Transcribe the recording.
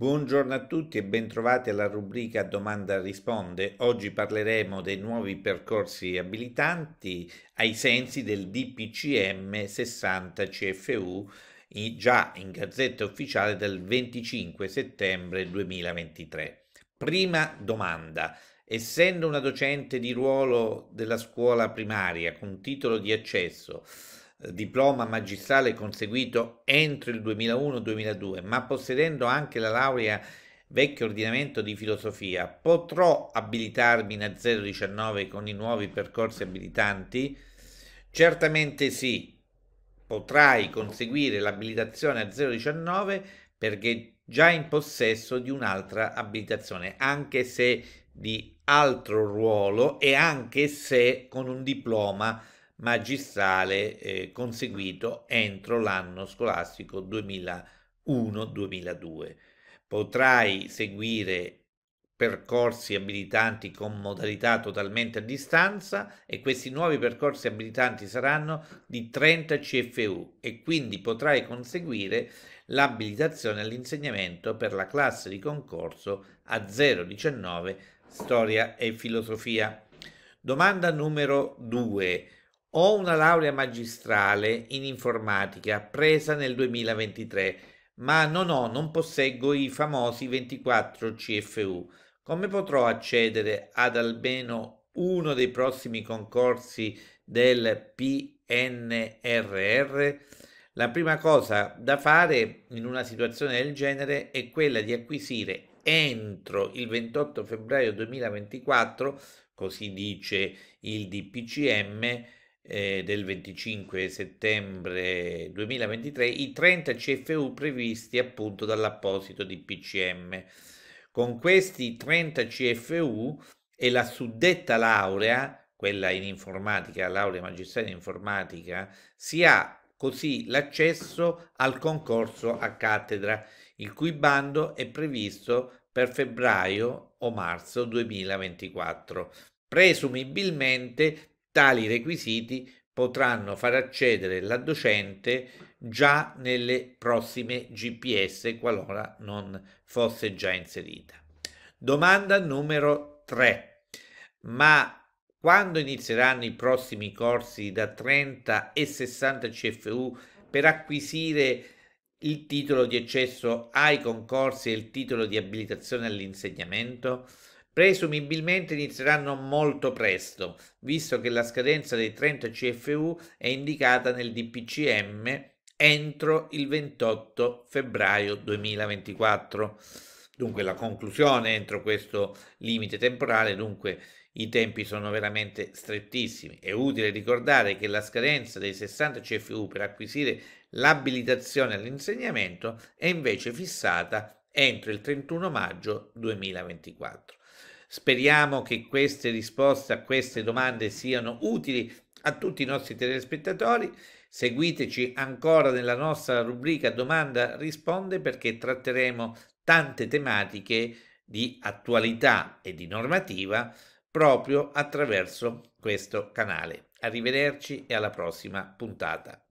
Buongiorno a tutti e bentrovati alla rubrica Domanda risponde. Oggi parleremo dei nuovi percorsi abilitanti ai sensi del DPCM 60 CFU già in gazzetta ufficiale del 25 settembre 2023. Prima domanda. Essendo una docente di ruolo della scuola primaria con titolo di accesso, eh, diploma magistrale conseguito entro il 2001-2002, ma possedendo anche la laurea vecchio ordinamento di filosofia, potrò abilitarmi in A019 con i nuovi percorsi abilitanti? Certamente sì, potrai conseguire l'abilitazione A019 perché già in possesso di un'altra abilitazione, anche se di altro ruolo e anche se con un diploma magistrale eh, conseguito entro l'anno scolastico 2001-2002. Potrai seguire percorsi abilitanti con modalità totalmente a distanza e questi nuovi percorsi abilitanti saranno di 30 CFU e quindi potrai conseguire l'abilitazione all'insegnamento per la classe di concorso A019 Storia e Filosofia. Domanda numero 2 ho una laurea magistrale in informatica presa nel 2023, ma non ho, non posseggo i famosi 24 CFU. Come potrò accedere ad almeno uno dei prossimi concorsi del PNRR? La prima cosa da fare in una situazione del genere è quella di acquisire entro il 28 febbraio 2024, così dice il DPCM, eh, del 25 settembre 2023 i 30 CFU previsti appunto dall'apposito DPCM. Con questi 30 CFU e la suddetta laurea, quella in informatica, laurea magistrale in informatica, si ha così l'accesso al concorso a cattedra, il cui bando è previsto per febbraio o marzo 2024, presumibilmente Tali requisiti potranno far accedere la docente già nelle prossime GPS qualora non fosse già inserita. Domanda numero 3. Ma quando inizieranno i prossimi corsi da 30 e 60 CFU per acquisire il titolo di accesso ai concorsi e il titolo di abilitazione all'insegnamento? presumibilmente inizieranno molto presto, visto che la scadenza dei 30 CFU è indicata nel DPCM entro il 28 febbraio 2024. Dunque la conclusione entro questo limite temporale, dunque i tempi sono veramente strettissimi. È utile ricordare che la scadenza dei 60 CFU per acquisire l'abilitazione all'insegnamento è invece fissata entro il 31 maggio 2024. Speriamo che queste risposte a queste domande siano utili a tutti i nostri telespettatori. Seguiteci ancora nella nostra rubrica Domanda risponde perché tratteremo tante tematiche di attualità e di normativa proprio attraverso questo canale. Arrivederci e alla prossima puntata.